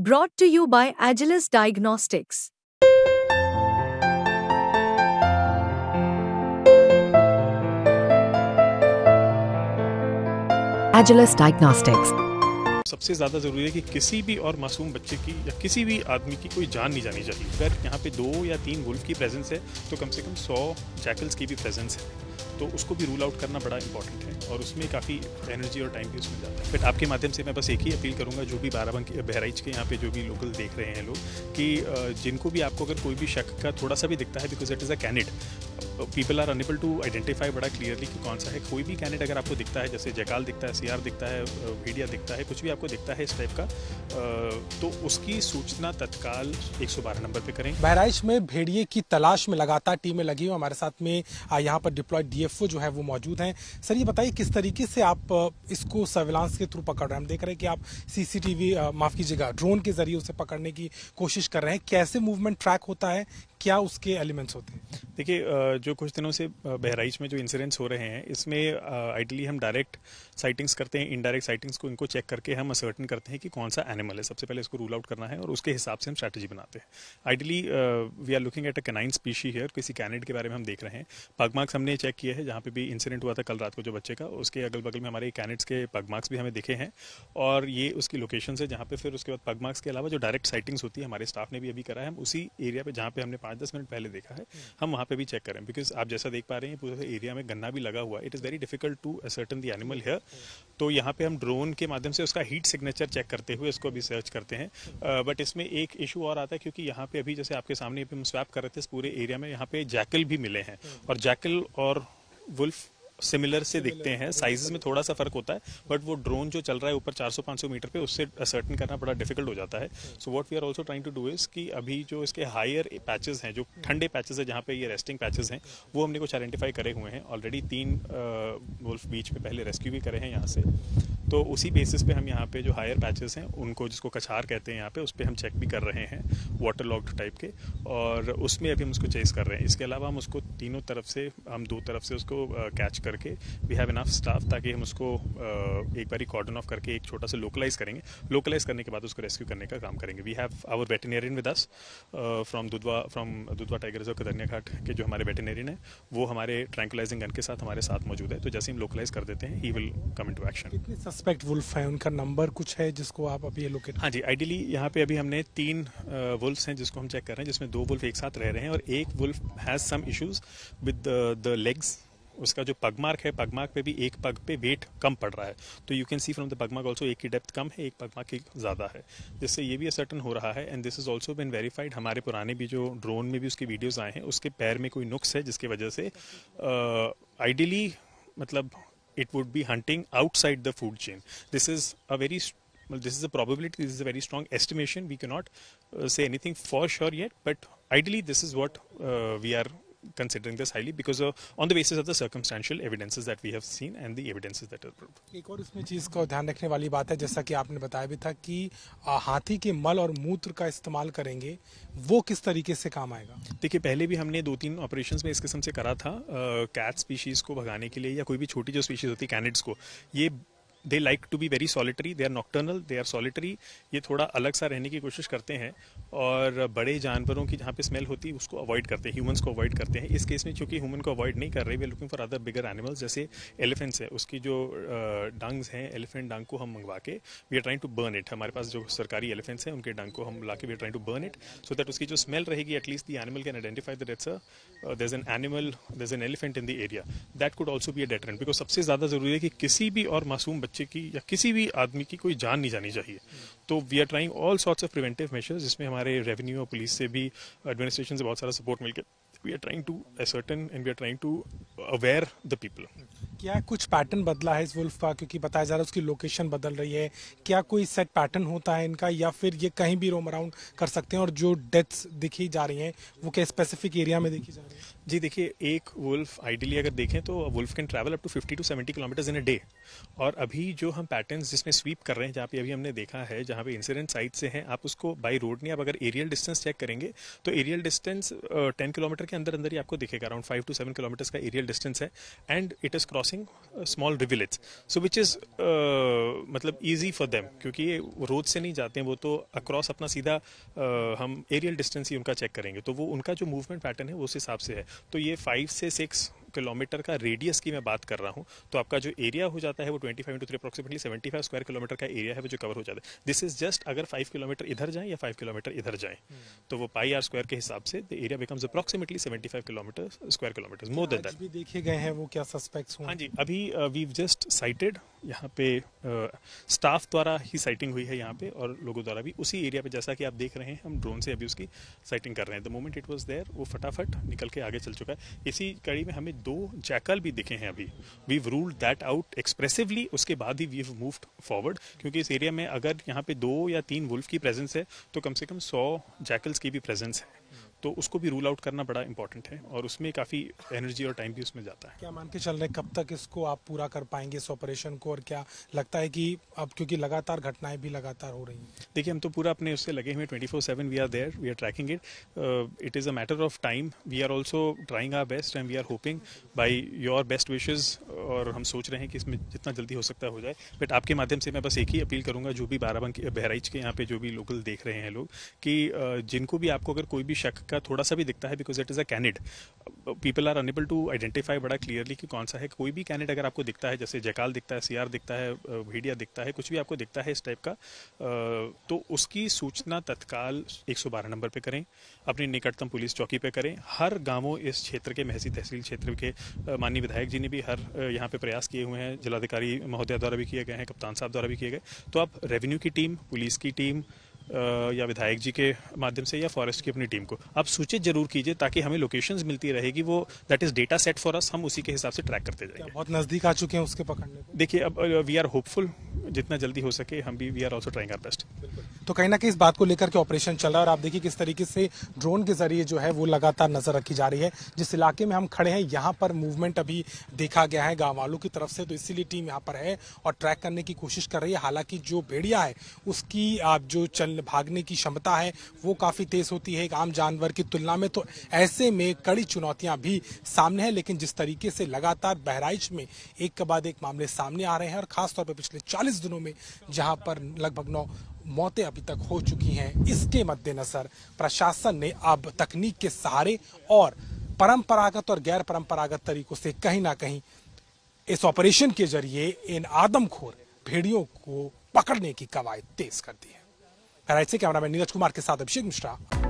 brought to you by Agilis Diagnostics. Agilis Diagnostics. सबसे ज़्यादा ज़रूरी है कि किसी भी और मासूम बच्चे की या किसी भी आदमी की कोई जान नहीं जानी चाहिए अगर यहाँ पे दो या तीन गुल्फ की प्रेजेंस है तो कम से कम सौ जैकल्स की भी प्रेजेंस है तो उसको भी रूल आउट करना बड़ा इंपॉर्टेंट है और उसमें काफ़ी एनर्जी और टाइम भी उसमें जाता है बट आपके माध्यम से मैं बस एक ही अपील करूंगा जो भी बाराबंकी बहराइच के यहाँ पे जो भी लोकल देख रहे हैं लोग कि जिनको भी आपको अगर कोई भी शक का थोड़ा सा भी दिखता है because it is a candid people are unable to identify बड़ा क्लियरली कि कौन सा है कोई भी कैंडिडेट अगर आपको दिखता है जैसे जकाल दिखता है सीआर दिखता है मीडिया दिखता है कुछ भी आपको दिखता है इस टाइप का तो उसकी सूचना तत्काल एक नंबर पर करें बहराइच में भेड़िए की तलाश में लगातार टीमें लगी हुई हमारे साथ में यहाँ पर डिप्लॉय डीएफओ जो है वो मौजूद हैं सर ये बताइए किस तरीके से आप इसको सर्विलांस के थ्रू पकड़ रहे हैं हम देख रहे हैं कि आप सीसीटीवी माफ कीजिएगा ड्रोन के जरिए उसे पकड़ने की कोशिश कर रहे हैं कैसे मूवमेंट ट्रैक होता है क्या उसके एलिमेंट्स होते हैं देखिए जो कुछ दिनों से बहराइच में जो इंसिडेंट्स हो रहे हैं इसमें आइडली हम डायरेक्ट साइटिंग्स करते हैं इनडायरेक्ट साइटिंग्स को इनको चेक करके हम असर्टन करते हैं कि कौन सा एनिमल है सबसे पहले इसको रूल आउट करना है और उसके हिसाब से हम स्ट्रैटेजी बनाते हैं ideally we are looking at a canine species है किसी कैनेड के बारे में हम देख रहे हैं पगमार्क्स हमने चेक किया है जहाँ पे भी इंसिडेंट हुआ था कल रात को जो बच्चे का उसके अगल बगल में हमारे कैनेड्स के पगमार्क्स भी हमें दिखे हैं और ये उसकी लोकेशन है जहाँ पे फिर उसके बाद पगमार्क्स के अलावा जो डायरेक्ट साइटिंग्स होती है हमारे स्टाफ ने भी अभी करा है हम उसी एरिया पे जहाँ पे हमने पाँच दस मिनट पहले देखा है हम वहाँ पे भी चेक करें बिकॉज आप जैसा देख पा रहे हैं पूरे एरिया में गन्ना भी लगा हुआ it is very difficult to ascertain the animal here तो यहाँ पे हम ड्रोन के माध्यम से उसका हीट सिग्नेचर चेक करते हुए इसको अभी सर्च करते हैं बट इसमें एक इशू और आता है क्योंकि यहाँ पे अभी जैसे आपके सामने हम स्वैप कर रहे थे इस पूरे एरिया में यहाँ पे जैकल भी मिले हैं और जैकल और वुल्फ सिमिलर से दिखते हैं साइज़ में थोड़ा सा फर्क होता है बट वो ड्रोन जो चल रहा है ऊपर 400-500 मीटर पे उससे असर्टन करना बड़ा डिफिकल्ट हो जाता है so what we are also trying to do is कि अभी जो इसके हायर पैचेस हैं जो hmm. ठंडे पैचेस हैं जहाँ पे ये रेस्टिंग पैचेस हैं hmm. वो हमने कुछ आइडेंटिफाई करे हुए हैं ऑलरेडी तीन वुल्फ बीच पे पहले रेस्क्यू भी करे हैं यहाँ से तो उसी बेसिस पे हम यहाँ पे जो हायर पैचेस हैं उनको जिसको कछार कहते हैं यहाँ पे उस पर हम चेक भी कर रहे हैं वाटर लॉक्ड टाइप के और उसमें अभी हम उसको चेस कर रहे हैं इसके अलावा हम उसको तीनों तरफ से हम दो तरफ से उसको कैच कर करके वी हैव इनफ स्टाफ ताकि हम उसको एक बार कॉर्डन ऑफ करके एक छोटा सा लोकलाइज करेंगे लोकलाइज करने के बाद उसको रेस्क्यू करने का काम करेंगे we have our veterinarian with us from Dudhwa from Dudhwa tiger reserve Katarniaghat के जो हमारे वेटनेरियन है वो हमारे ट्रैंकुलाइजिंग गन के साथ हमारे साथ मौजूद है तो जैसे हम लोकलाइज कर देते हैं he will come into action suspect wolf है उनका नंबर कुछ है जिसको आप अभी लोकेट हाँ जी आइडियली यहाँ पे अभी हमने तीन वुल्फ हैं जिसको हम चेक कर रहे हैं जिसमें दो वुल्फ एक साथ रह रहे हैं और एक wolf has some issues with the legs उसका जो पगमार्क है पगमार्क पे भी एक पग पे वेट कम पड़ रहा है तो you can see from the pugmark also एक की डेप्थ कम है एक पगमार्क की ज़्यादा है जिससे ये भी असर्टन हो रहा है and this is also been verified हमारे पुराने भी जो ड्रोन में भी उसके वीडियोज़ आए हैं उसके पैर में कोई नुक्स है जिसकी वजह से आइडियली uh, मतलब it would be hunting outside the food chain this is a very this is a probability this is a very strong estimation we can not say anything for sure yet but ideally this is what we are considering this highly because of, uh, on the basis of the circumstantial evidences that we have seen and the evidences that are proved. एक और इसमें चीज़ को ध्यान रखने वाली बात है जैसा कि आपने बताया भी था कि हाथी के मल और मूत्र का इस्तेमाल करेंगे वो किस तरीके से काम आएगा देखिए पहले भी हमने दो तीन ऑपरेशन में इस किस्म से करा था कैट स्पीशीज़ को भगाने के लिए या कोई भी छोटी जो स्पीशीज़ होती है कैनिड्स को ये they like to be very solitary they are nocturnal they are solitary ये थोड़ा अलग सा रहने की कोशिश करते हैं और बड़े जानवरों की जहाँ पे स्मेल होती है उसको अवॉइड करते हैं ह्यूमंस को अवॉइड करते हैं इस केस में चूंकि ह्यूमन को अवॉइड नहीं कर रहे वे looking for other bigger animals जैसे एलिफेंट्स है उसकी जो डंग्स हैं एलिफेंट डंग को हम मंगवा के we are trying to burn it हमारे पास जो सरकारी एलिफेंट्स हैं उनके डंग को हम ला के we are trying to burn it so that उसकी जो स्मेल रहेगी at least the animal can identify that it's is an animal is an elephant in the area that could also be a deterrent because सबसे ज़्यादा जरूरी है कि किसी भी और मासूम बच्चे बच्चे की या किसी भी आदमी की कोई जान नहीं जानी चाहिए तो we are trying all sorts of preventive measures जिसमें हमारे रेवेन्यू और पुलिस से भी एडमिनिस्ट्रेशन से बहुत सारा सपोर्ट मिलकर we are trying to ascertain and we are trying to aware the people. क्या कुछ पैटर्न बदला है इस वुल्फ का क्योंकि बताया जा रहा है उसकी लोकेशन बदल रही है क्या कोई सेट पैटर्न होता है इनका या फिर ये कहीं भी रोम अराउंड कर सकते हैं और जो डेथ्स दिखी जा रही हैं वो क्या स्पेसिफिक एरिया में देखी जा रही है जी देखिए एक वुल्फ आइडियली अगर देखें तो wolf can travel up to 50 to 70 kilometres in a day और अभी जो हम पैटर्न जिसमें स्वीप कर रहे हैं जहाँ पे अभी हमने देखा है जहाँ पे इंसिडेंट साइट से हैं आप उसको बाई रोड नहीं आप अगर एरियल डिस्टेंस चेक करेंगे तो एरियल डिस्टेंस टेन किलोमीटर के अंदर अंदर ही आपको दिखेगा around five to seven kilometres का एरियल डिस्टेंस है and it is crossing small village so which is मतलब ईजी फॉर देम क्योंकि ये रोड से नहीं जाते हैं वो तो अक्रॉस अपना सीधा uh, हम एरियल डिस्टेंस ही उनका चेक करेंगे तो वो उनका जो मूवमेंट पैटर्न है उस हिसाब से है तो ये फाइव से सिक्स किलोमीटर का रेडियस की मैं बात कर रहा हूँ तो आपका जो एरिया हो जाता है वो twenty five into three approximately seventy five square kilometre का एरिया है वो जो कवर हो जाता है दिस इज जस्ट अगर फाइव किलोमीटर इधर जाए या फाइव किलोमीटर इधर जाए तो वो पाई आर स्क्वायर के हिसाब से the area becomes approximately seventy five kilometre square kilometre more than that देखे गए हैं वो क्या सस्पेक्ट हाँ जी अभी वी जस्ट साइटेड यहाँ पे स्टाफ द्वारा ही साइटिंग हुई है यहाँ पे और लोगों द्वारा भी उसी एरिया पे जैसा कि आप देख रहे हैं हम ड्रोन से अभी उसकी साइटिंग कर रहे हैं the moment it was there वो फटाफट निकल के आगे चल चुका है इसी कड़ी में हमें दो जैकल भी दिखे हैं अभी we ruled that out expressively उसके बाद ही वी मूव फॉरवर्ड क्योंकि इस एरिया में अगर यहाँ पे दो या तीन वुल्फ की प्रेजेंस है तो कम से कम सौ जैकल्स की भी प्रेजेंस है तो उसको भी रूल आउट करना बड़ा इंपॉर्टेंट है और उसमें काफ़ी एनर्जी और टाइम भी उसमें जाता है क्या मान के चल रहे कब तक इसको आप पूरा कर पाएंगे इस ऑपरेशन को और क्या लगता है कि अब क्योंकि लगातार घटनाएं भी लगातार हो रही हैं देखिए हम तो पूरा अपने उससे लगे हुए twenty four seven we are there we are tracking it it is a matter of time we are also trying our best and we are hoping by your best wishes और हम सोच रहे हैं कि इसमें जितना जल्दी हो सकता है हो जाए बट आपके माध्यम से मैं बस एक ही अपील करूँगा जो भी बाराबंकी बहराइच के यहाँ पे जो भी लोकल देख रहे हैं लोग कि जिनको भी आपको अगर कोई भी शक का थोड़ा सा भी दिखता है because it is a candid people are unable to identify बड़ा क्लियरली कि कौन सा है कोई भी कैंडिड अगर आपको दिखता है जैसे जैकाल दिखता है सीआर दिखता है भीडिया दिखता है कुछ भी आपको दिखता है इस टाइप का तो उसकी सूचना तत्काल एक नंबर पर करें अपनी निकटतम पुलिस चौकी पर करें हर गाँवों इस क्षेत्र के महसी तहसील क्षेत्र के माननीय विधायक जी ने भी हर यहाँ पे प्रयास किए हुए हैं जिलाधिकारी महोदय द्वारा भी किए गए हैं कप्तान साहब द्वारा भी किए गए तो आप रेवेन्यू की टीम पुलिस की टीम या विधायक जी के माध्यम से या फॉरेस्ट की अपनी टीम को आप सूचित जरूर कीजिए ताकि हमें लोकेशंस मिलती रहेगी वो that is data set for us हम उसी के हिसाब से ट्रैक करते जाएंगे बहुत नजदीक आ चुके हैं उसके पकड़ने देखिए अब वी आर होपफुल जितना जल्दी हो सके हम भी we are also trying our best तो कहीं ना कहीं इस बात को लेकर के ऑपरेशन चल रहा है और आप देखिए किस तरीके से ड्रोन के जरिए जो है वो लगातार नजर रखी जा रही है जिस इलाके में हम खड़े हैं यहाँ पर मूवमेंट अभी देखा गया है गाँव वालों की तरफ से तो इसीलिए टीम यहाँ पर है और ट्रैक करने की कोशिश कर रही है हालांकि जो भेड़िया है उसकी आप जो चल भागने की क्षमता है वो काफी तेज होती है एक आम जानवर की तुलना में तो ऐसे में कड़ी चुनौतियां भी सामने हैं लेकिन जिस तरीके से लगातार बहराइच में एक के बाद एक मामले सामने आ रहे हैं और खासतौर पर पिछले 40 दिनों में जहां पर लगभग नौ मौतें अभी तक हो चुकी हैं इसके मद्देनजर प्रशासन ने अब तकनीक के सहारे और परंपरागत और गैर परंपरागत तरीकों से कहीं ना कहीं इस ऑपरेशन के जरिए इन आदमखोर भेड़ियों को पकड़ने की कवायद तेज कर दी है राइट से कैमरामैन नीरज कुमार के साथ अभिषेक मिश्रा